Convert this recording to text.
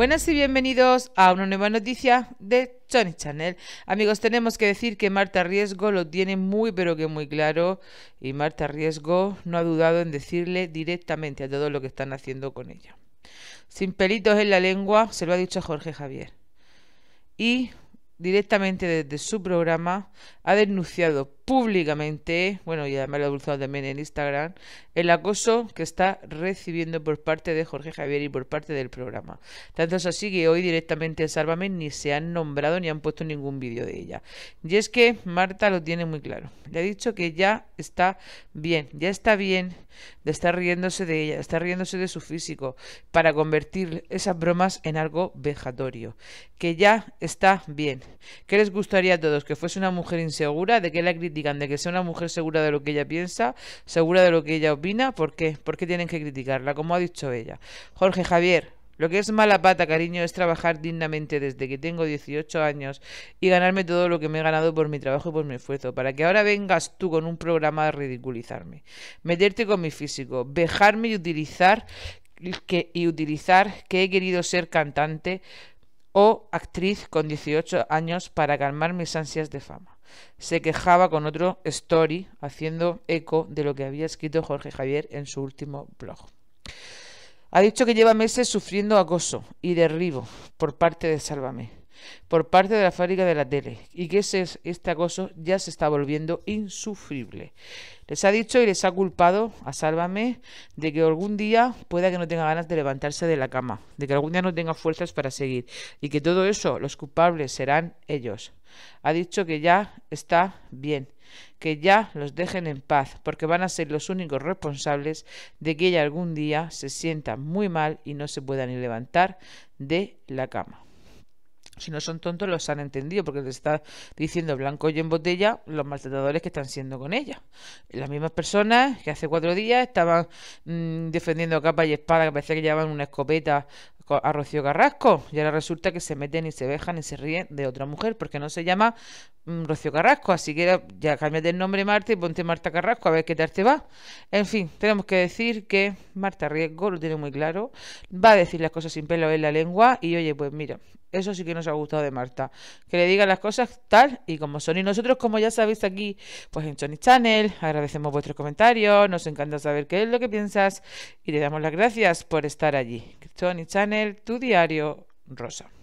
Buenas y bienvenidos a una nueva noticia de Tony Channel. Amigos, tenemos que decir que Marta Riesgo lo tiene muy pero que muy claro y Marta Riesgo no ha dudado en decirle directamente a todo lo que están haciendo con ella. Sin pelitos en la lengua, se lo ha dicho Jorge Javier. Y directamente desde su programa ha denunciado públicamente, bueno, y además lo ha dulzado también en Instagram, el acoso que está recibiendo por parte de Jorge Javier y por parte del programa. Tanto es así que hoy directamente en Sálvame ni se han nombrado ni han puesto ningún vídeo de ella. Y es que Marta lo tiene muy claro. Le ha dicho que ya está bien, ya está bien de estar riéndose de ella, de estar riéndose de su físico, para convertir esas bromas en algo vejatorio. Que ya está bien. ¿Qué les gustaría a todos? ¿Que fuese una mujer insegura? ¿De que la crítica de que sea una mujer segura de lo que ella piensa, segura de lo que ella opina, ¿por qué? ¿Por qué tienen que criticarla? Como ha dicho ella. Jorge Javier, lo que es mala pata, cariño, es trabajar dignamente desde que tengo 18 años y ganarme todo lo que me he ganado por mi trabajo y por mi esfuerzo, para que ahora vengas tú con un programa de ridiculizarme, meterte con mi físico, Dejarme y utilizar que, y utilizar que he querido ser cantante o actriz con 18 años para calmar mis ansias de fama. Se quejaba con otro story haciendo eco de lo que había escrito Jorge Javier en su último blog. Ha dicho que lleva meses sufriendo acoso y derribo por parte de Sálvame por parte de la fábrica de la tele y que ese, este acoso ya se está volviendo insufrible. Les ha dicho y les ha culpado a Sálvame de que algún día pueda que no tenga ganas de levantarse de la cama, de que algún día no tenga fuerzas para seguir y que todo eso los culpables serán ellos. Ha dicho que ya está bien, que ya los dejen en paz, porque van a ser los únicos responsables de que ella algún día se sienta muy mal y no se pueda ni levantar de la cama si no son tontos, los han entendido, porque les está diciendo blanco y en botella los maltratadores que están siendo con ella. Las mismas personas que hace cuatro días estaban mm, defendiendo capa y espada, que parecía que llevaban una escopeta a Rocío Carrasco. Y ahora resulta que se meten y se vejan y se ríen de otra mujer porque no se llama mm, Rocío Carrasco. Así que ya cámbiate el nombre Marta y ponte Marta Carrasco a ver qué tal te va. En fin, tenemos que decir que Marta Riesgo lo tiene muy claro. Va a decir las cosas sin pelo en la lengua. Y oye, pues mira, eso sí que nos ha gustado de Marta. Que le diga las cosas tal y como son. Y nosotros, como ya sabéis aquí, pues en Sony Channel, agradecemos vuestros comentarios. Nos encanta saber qué es lo que piensas. Y le damos las gracias por estar allí. Tony Channel, tu diario rosa.